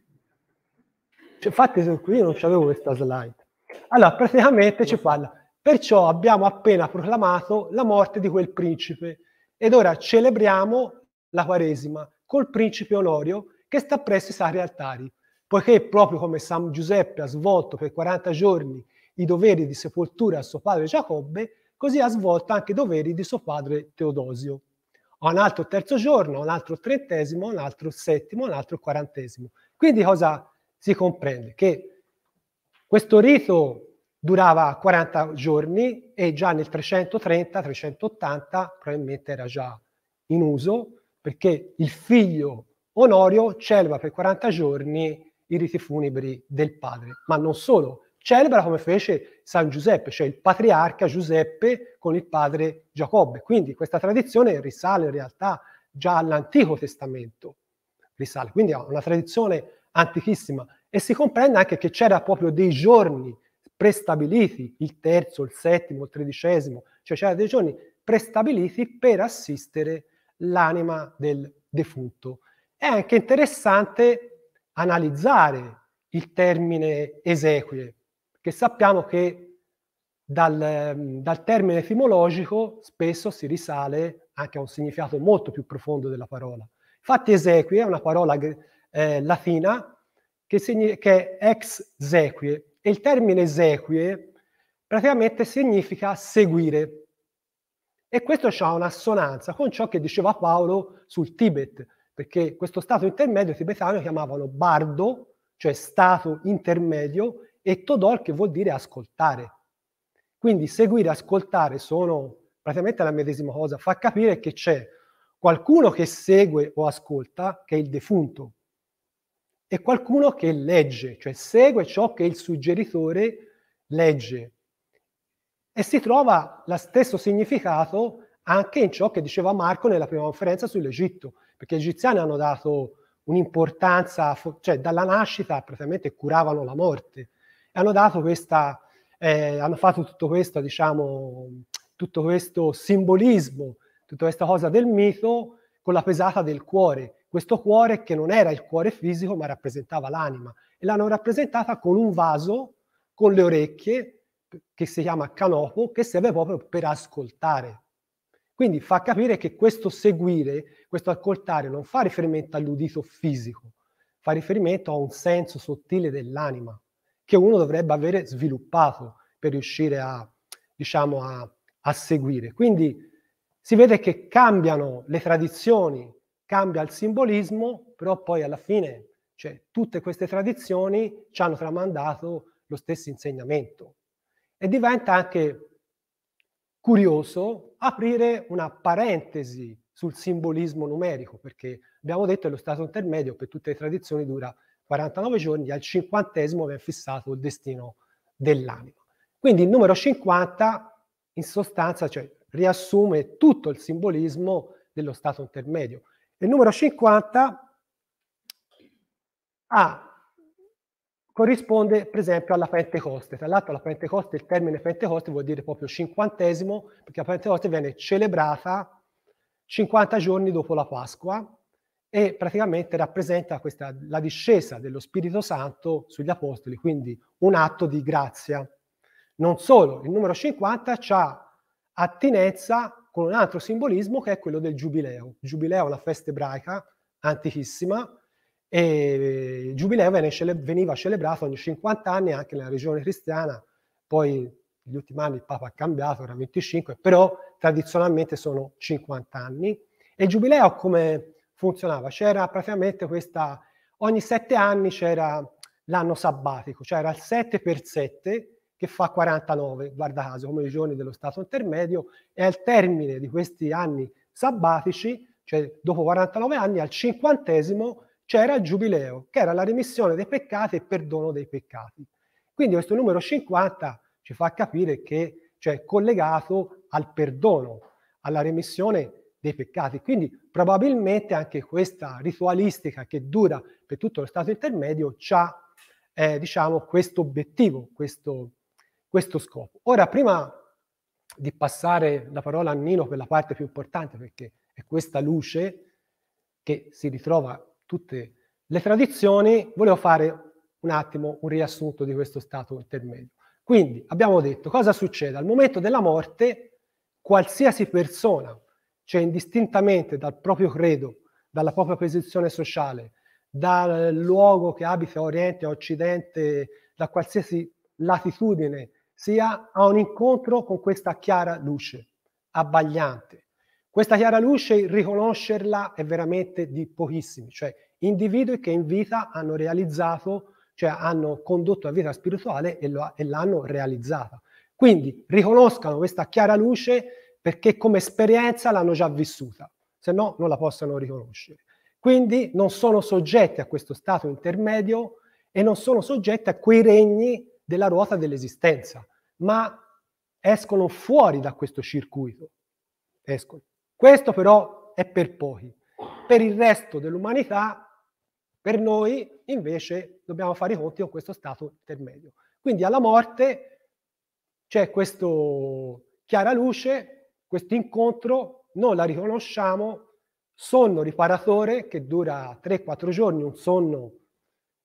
Speaker 1: Cioè, infatti, io non avevo questa slide. Allora, praticamente ci parla. Perciò abbiamo appena proclamato la morte di quel principe ed ora celebriamo la Quaresima col principe Onorio che sta presso i sacri altari, poiché proprio come San Giuseppe ha svolto per 40 giorni i doveri di sepoltura a suo padre Giacobbe, così ha svolto anche i doveri di suo padre Teodosio. A un altro terzo giorno, un altro trentesimo, un altro settimo, un altro quarantesimo. Quindi cosa si comprende? Che questo rito durava 40 giorni e già nel 330-380 probabilmente era già in uso perché il figlio Onorio celebra per 40 giorni i riti funebri del padre, ma non solo, celebra come fece San Giuseppe, cioè il patriarca Giuseppe con il padre Giacobbe. Quindi questa tradizione risale in realtà già all'Antico Testamento, risale quindi a una tradizione antichissima. E si comprende anche che c'era proprio dei giorni prestabiliti, il terzo, il settimo, il tredicesimo, cioè c'era dei giorni prestabiliti per assistere l'anima del defunto. È anche interessante analizzare il termine esequie, che sappiamo che dal, dal, termine etimologico spesso si risale anche a un significato molto più profondo della parola. Infatti esequie è una parola eh, latina che, signi- che è ex sequie. E il termine sequie praticamente significa seguire. E questo ha un'assonanza con ciò che diceva Paolo sul Tibet, perché questo stato intermedio tibetano chiamavano bardo, cioè stato intermedio, e todol che vuol dire ascoltare. Quindi seguire ascoltare sono praticamente la medesima cosa, fa capire che c'è qualcuno che segue o ascolta, che è il defunto, è qualcuno che legge, cioè segue ciò che il suggeritore legge e si trova lo stesso significato anche in ciò che diceva Marco nella prima conferenza sull'Egitto, perché gli egiziani hanno dato un'importanza, cioè dalla nascita praticamente curavano la morte, e hanno dato questa, eh, hanno fatto tutto questo, diciamo, tutto questo simbolismo, tutta questa cosa del mito con la pesata del cuore, questo cuore che non era il cuore fisico ma rappresentava l'anima e l'hanno rappresentata con un vaso con le orecchie che si chiama canopo che serve proprio per ascoltare. Quindi fa capire che questo seguire, questo ascoltare non fa riferimento all'udito fisico, fa riferimento a un senso sottile dell'anima che uno dovrebbe avere sviluppato per riuscire a, diciamo, a, a seguire. Quindi si vede che cambiano le tradizioni, cambia il simbolismo, però poi alla fine cioè, tutte queste tradizioni ci hanno tramandato lo stesso insegnamento. E diventa anche curioso aprire una parentesi sul simbolismo numerico, perché abbiamo detto che lo stato intermedio per tutte le tradizioni dura 49 giorni, al cinquantesimo viene fissato il destino dell'anima. Quindi il numero 50 in sostanza cioè, riassume tutto il simbolismo dello stato intermedio. Il numero 50 ha, corrisponde per esempio alla Pentecoste. Tra l'altro la Pentecoste, il termine Pentecoste vuol dire proprio cinquantesimo, perché la Pentecoste viene celebrata 50 giorni dopo la Pasqua e praticamente rappresenta questa, la discesa dello Spirito Santo sugli Apostoli, quindi un atto di grazia. Non solo, il numero 50 ha attinenza con un altro simbolismo che è quello del giubileo. Il giubileo è una festa ebraica antichissima e il giubileo veniva celebrato ogni 50 anni anche nella regione cristiana, poi negli ultimi anni il Papa ha cambiato, era 25, però tradizionalmente sono 50 anni. E il giubileo come funzionava? C'era praticamente questa, ogni sette anni c'era l'anno sabbatico, cioè era il 7 per 7 che fa 49, guarda caso, come i giorni dello stato intermedio, e al termine di questi anni sabbatici, cioè dopo 49 anni, al cinquantesimo c'era il giubileo, che era la remissione dei peccati e perdono dei peccati. Quindi questo numero 50 ci fa capire che cioè, è collegato al perdono, alla remissione dei peccati. Quindi probabilmente anche questa ritualistica che dura per tutto lo stato intermedio ha eh, diciamo, questo obiettivo, questo, questo scopo. Ora, prima di passare la parola a Nino per la parte più importante, perché è questa luce che si ritrova tutte le tradizioni, volevo fare un attimo un riassunto di questo stato intermedio. Quindi abbiamo detto cosa succede? Al momento della morte qualsiasi persona, cioè indistintamente dal proprio credo, dalla propria posizione sociale, dal luogo che abita a Oriente, a Occidente, da qualsiasi latitudine sia a un incontro con questa chiara luce, abbagliante. Questa chiara luce, riconoscerla è veramente di pochissimi, cioè individui che in vita hanno realizzato, cioè hanno condotto la vita spirituale e, lo, e l'hanno realizzata. Quindi riconoscano questa chiara luce perché come esperienza l'hanno già vissuta, se no non la possono riconoscere. Quindi non sono soggetti a questo stato intermedio e non sono soggetti a quei regni della ruota dell'esistenza, ma escono fuori da questo circuito. Escono. Questo però è per pochi. Per il resto dell'umanità, per noi invece dobbiamo fare i conti con questo stato intermedio. Quindi alla morte c'è questa chiara luce, questo incontro, non la riconosciamo, sonno riparatore che dura 3-4 giorni, un sonno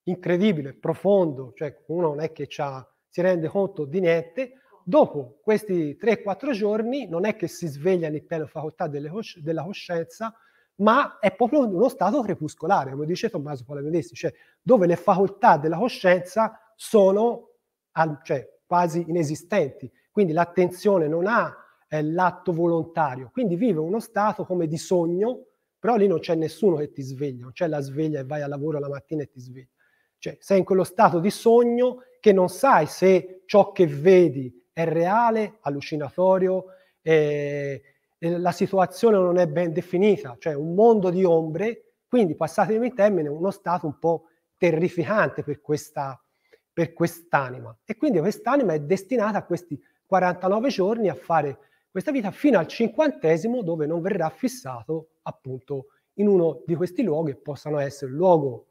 Speaker 1: incredibile, profondo, cioè uno non è che si rende conto di niente, dopo questi 3-4 giorni non è che si sveglia in piena facoltà cosci- della coscienza, ma è proprio uno stato crepuscolare, come dice Tommaso Palamedesi, cioè dove le facoltà della coscienza sono al, cioè, quasi inesistenti, quindi l'attenzione non ha eh, l'atto volontario, quindi vive uno stato come di sogno, però lì non c'è nessuno che ti sveglia, non c'è la sveglia e vai al lavoro la mattina e ti sveglia. Cioè, sei in quello stato di sogno che non sai se ciò che vedi è reale, allucinatorio, eh, la situazione non è ben definita, cioè un mondo di ombre, quindi passatemi il termine, uno stato un po' terrificante per, questa, per quest'anima. E quindi quest'anima è destinata a questi 49 giorni a fare questa vita fino al cinquantesimo dove non verrà fissato appunto in uno di questi luoghi, che possano essere il luogo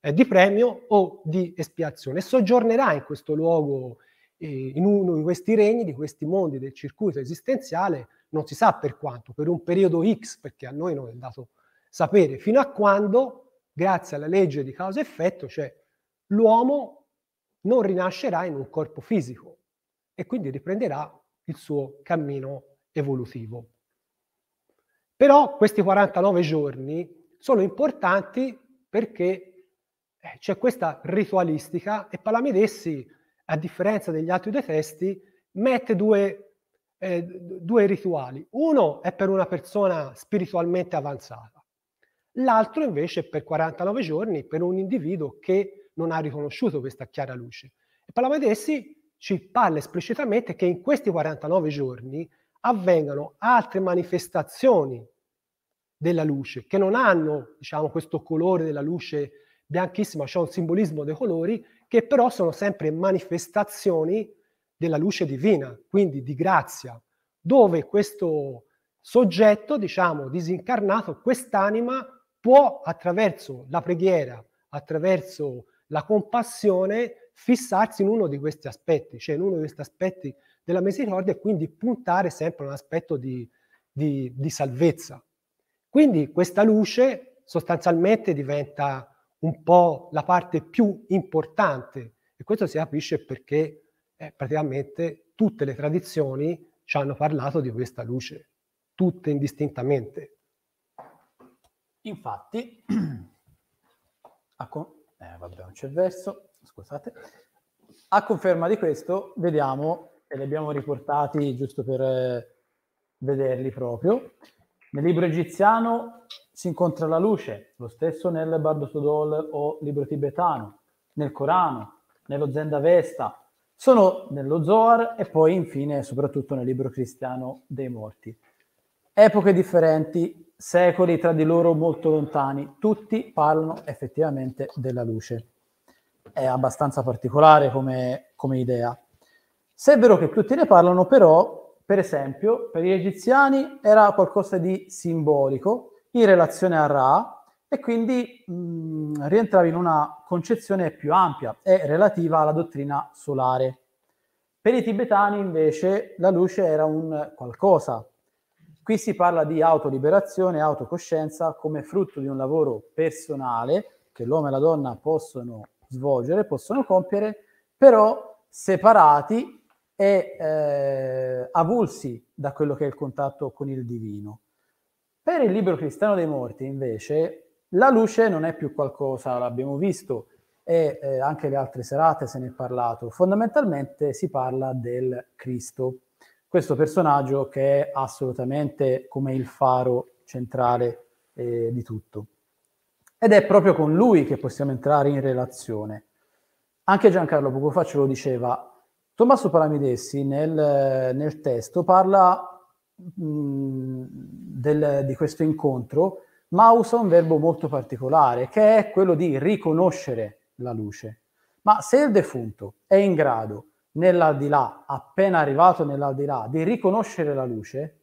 Speaker 1: eh, di premio o di espiazione soggiornerà in questo luogo, eh, in uno di questi regni, di questi mondi del circuito esistenziale, non si sa per quanto, per un periodo X, perché a noi non è dato sapere, fino a quando, grazie alla legge di causa-effetto, cioè l'uomo non rinascerà in un corpo fisico e quindi riprenderà il suo cammino evolutivo. Però questi 49 giorni sono importanti perché eh, c'è questa ritualistica e Palamidessi, a differenza degli altri due testi, mette due, eh, due rituali. Uno è per una persona spiritualmente avanzata, l'altro invece è per 49 giorni per un individuo che non ha riconosciuto questa chiara luce. E Palamidessi ci parla esplicitamente che in questi 49 giorni avvengano altre manifestazioni della luce che non hanno diciamo, questo colore della luce bianchissima, c'è un simbolismo dei colori, che però sono sempre manifestazioni della luce divina, quindi di grazia, dove questo soggetto, diciamo, disincarnato, quest'anima può attraverso la preghiera, attraverso la compassione, fissarsi in uno di questi aspetti, cioè in uno di questi aspetti della misericordia e quindi puntare sempre a un aspetto di, di, di salvezza. Quindi questa luce sostanzialmente diventa un po' la parte più importante e questo si capisce perché eh, praticamente tutte le tradizioni ci hanno parlato di questa luce, tutte indistintamente.
Speaker 2: Infatti,
Speaker 1: a,
Speaker 2: eh, vabbè, verso, a conferma di questo, vediamo, e li abbiamo riportati giusto per eh, vederli proprio, nel libro egiziano si incontra la luce, lo stesso nel Bardo Sudol o libro tibetano, nel Corano, nello Zenda Vesta, sono nello Zohar e poi infine soprattutto nel libro cristiano dei morti. Epoche differenti, secoli tra di loro molto lontani, tutti parlano effettivamente della luce. È abbastanza particolare come, come idea. Se è vero che tutti ne parlano, però per esempio, per gli egiziani era qualcosa di simbolico in relazione a Ra e quindi mh, mm, rientrava in una concezione più ampia e relativa alla dottrina solare. Per i tibetani invece la luce era un qualcosa. Qui si parla di autoliberazione, autocoscienza come frutto di un lavoro personale che l'uomo e la donna possono svolgere, possono compiere, però separati e eh, avulsi da quello che è il contatto con il divino. Per il libro cristiano dei morti, invece, la luce non è più qualcosa, l'abbiamo visto, e eh, anche le altre serate se ne è parlato, fondamentalmente si parla del Cristo, questo personaggio che è assolutamente come il faro centrale eh, di tutto. Ed è proprio con lui che possiamo entrare in relazione. Anche Giancarlo poco fa ce lo diceva, Tommaso Palamidessi nel, nel testo parla mh, del, di questo incontro, ma usa un verbo molto particolare, che è quello di riconoscere la luce. Ma se il defunto è in grado, nell'aldilà, appena arrivato nell'aldilà, di riconoscere la luce,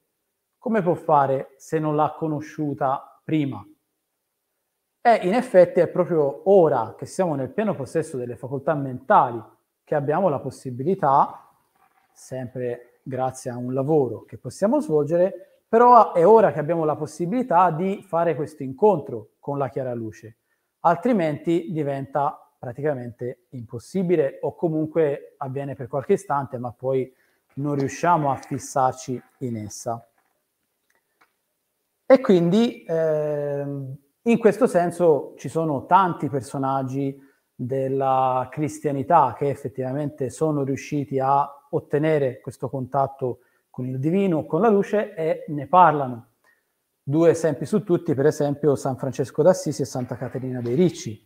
Speaker 2: come può fare se non l'ha conosciuta prima? E eh, in effetti è proprio ora che siamo nel pieno possesso delle facoltà mentali che abbiamo la possibilità, sempre grazie a un lavoro che possiamo svolgere, però è ora che abbiamo la possibilità di fare questo incontro con la chiara luce, altrimenti diventa praticamente impossibile o comunque avviene per qualche istante, ma poi non riusciamo a fissarci in essa. E quindi eh, in questo senso ci sono tanti personaggi della cristianità che effettivamente sono riusciti a ottenere questo contatto con il divino, con la luce e ne parlano. Due esempi su tutti, per esempio San Francesco d'Assisi e Santa Caterina dei Ricci.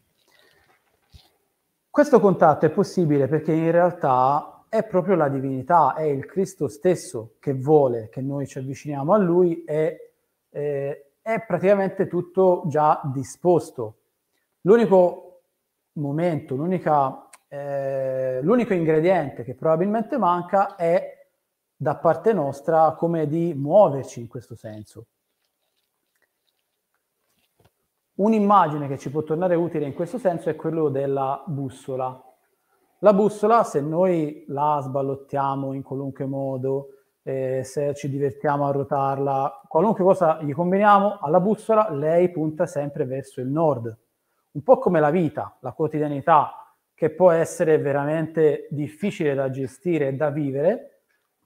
Speaker 2: Questo contatto è possibile perché in realtà è proprio la divinità, è il Cristo stesso che vuole che noi ci avviciniamo a Lui e eh, è praticamente tutto già disposto. L'unico momento, l'unica, eh, l'unico ingrediente che probabilmente manca è da parte nostra come di muoverci in questo senso. Un'immagine che ci può tornare utile in questo senso è quella della bussola. La bussola, se noi la sballottiamo in qualunque modo, eh, se ci divertiamo a rotarla, qualunque cosa gli combiniamo alla bussola, lei punta sempre verso il nord un po' come la vita, la quotidianità, che può essere veramente difficile da gestire e da vivere,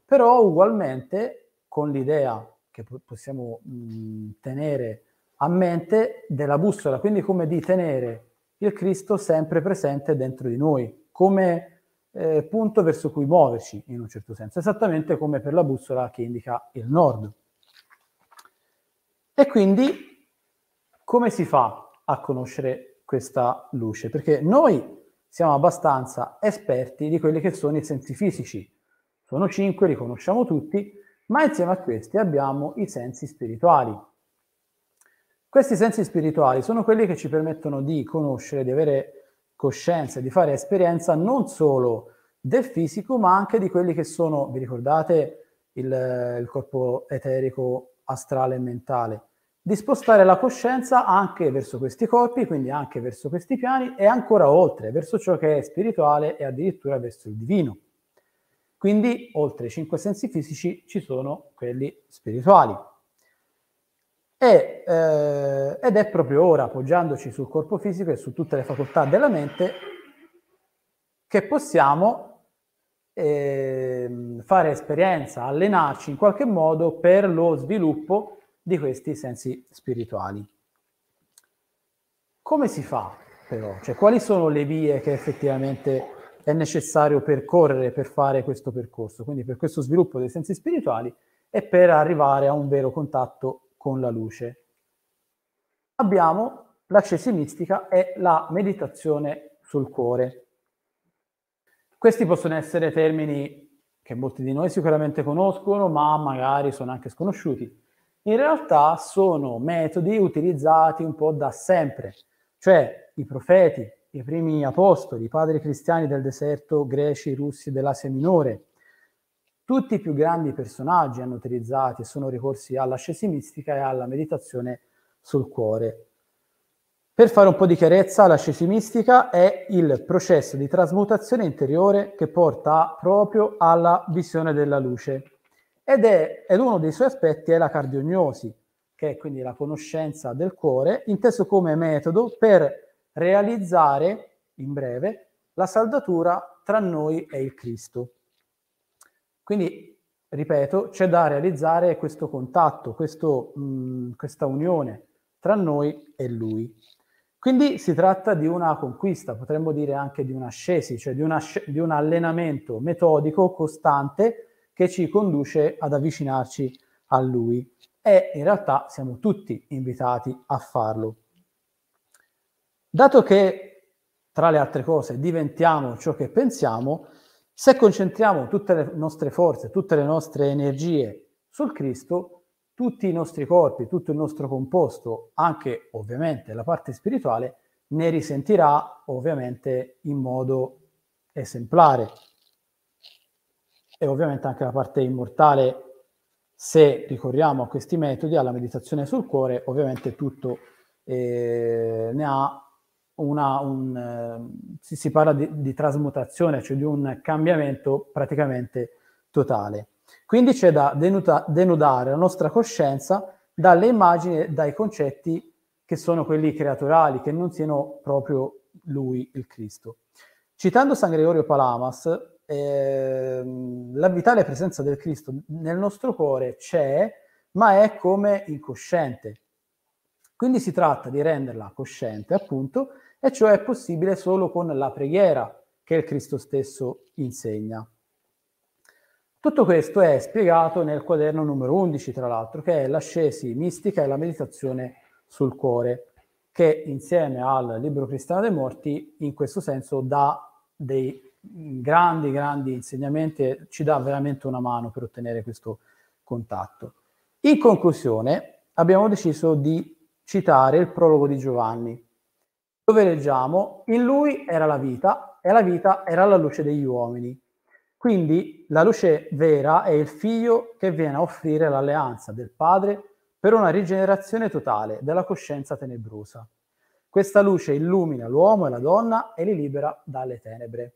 Speaker 2: però ugualmente con l'idea che possiamo mh, mm, tenere a mente della bussola, quindi come di tenere il Cristo sempre presente dentro di noi, come eh, punto verso cui muoverci in un certo senso, esattamente come per la bussola che indica il nord. E quindi come si fa a conoscere questa luce, perché noi siamo abbastanza esperti di quelli che sono i sensi fisici. Sono cinque, li conosciamo tutti, ma insieme a questi abbiamo i sensi spirituali. Questi sensi spirituali sono quelli che ci permettono di conoscere, di avere coscienza, di fare esperienza non solo del fisico, ma anche di quelli che sono, vi ricordate, il, il corpo eterico, astrale e mentale di spostare la coscienza anche verso questi corpi, quindi anche verso questi piani e ancora oltre, verso ciò che è spirituale e addirittura verso il divino. Quindi, oltre i cinque sensi fisici, ci sono quelli spirituali. E, eh, ed è proprio ora, appoggiandoci sul corpo fisico e su tutte le facoltà della mente, che possiamo eh, fare esperienza, allenarci in qualche modo per lo sviluppo di questi sensi spirituali. Come si fa però? Cioè, quali sono le vie che effettivamente è necessario percorrere per fare questo percorso? Quindi per questo sviluppo dei sensi spirituali e per arrivare a un vero contatto con la luce. Abbiamo l'accesi mistica e la meditazione sul cuore. Questi possono essere termini che molti di noi sicuramente conoscono, ma magari sono anche sconosciuti in realtà sono metodi utilizzati un po' da sempre, cioè i profeti, i primi apostoli, i padri cristiani del deserto greci, russi dell'Asia Minore, tutti i più grandi personaggi hanno utilizzato e sono ricorsi all'ascesimistica e alla meditazione sul cuore. Per fare un po' di chiarezza, l'ascesimistica è il processo di trasmutazione interiore che porta proprio alla visione della luce ed, è, ed uno dei suoi aspetti è la cardiognosi, che è quindi la conoscenza del cuore, inteso come metodo per realizzare, in breve, la saldatura tra noi e il Cristo. Quindi, ripeto, c'è da realizzare questo contatto, questo, mh, mm, questa unione tra noi e Lui. Quindi si tratta di una conquista, potremmo dire anche di un'ascesi, cioè di, una, di un allenamento metodico, costante, che ci conduce ad avvicinarci a Lui e in realtà siamo tutti invitati a farlo. Dato che, tra le altre cose, diventiamo ciò che pensiamo, se concentriamo tutte le nostre forze, tutte le nostre energie sul Cristo, tutti i nostri corpi, tutto il nostro composto, anche ovviamente la parte spirituale, ne risentirà ovviamente in modo esemplare e ovviamente anche la parte immortale, se ricorriamo a questi metodi, alla meditazione sul cuore, ovviamente tutto eh, ne ha una, un, eh, si, si, parla di, di, trasmutazione, cioè di un cambiamento praticamente totale. Quindi c'è da denuta, denudare la nostra coscienza dalle immagini, dai concetti che sono quelli creaturali, che non siano proprio lui, il Cristo. Citando San Gregorio Palamas, eh, la vitale presenza del Cristo nel nostro cuore c'è, ma è come incosciente. Quindi si tratta di renderla cosciente, appunto, e ciò è possibile solo con la preghiera che il Cristo stesso insegna. Tutto questo è spiegato nel quaderno numero 11, tra l'altro, che è l'ascesi mistica e la meditazione sul cuore, che insieme al libro cristiano dei morti in questo senso dà dei grandi, grandi insegnamenti, ci dà veramente una mano per ottenere questo contatto. In conclusione, abbiamo deciso di citare il prologo di Giovanni, dove leggiamo, in lui era la vita e la vita era la luce degli uomini. Quindi la luce vera è il figlio che viene a offrire l'alleanza del padre per una rigenerazione totale della coscienza tenebrosa. Questa luce illumina l'uomo e la donna e li libera dalle tenebre.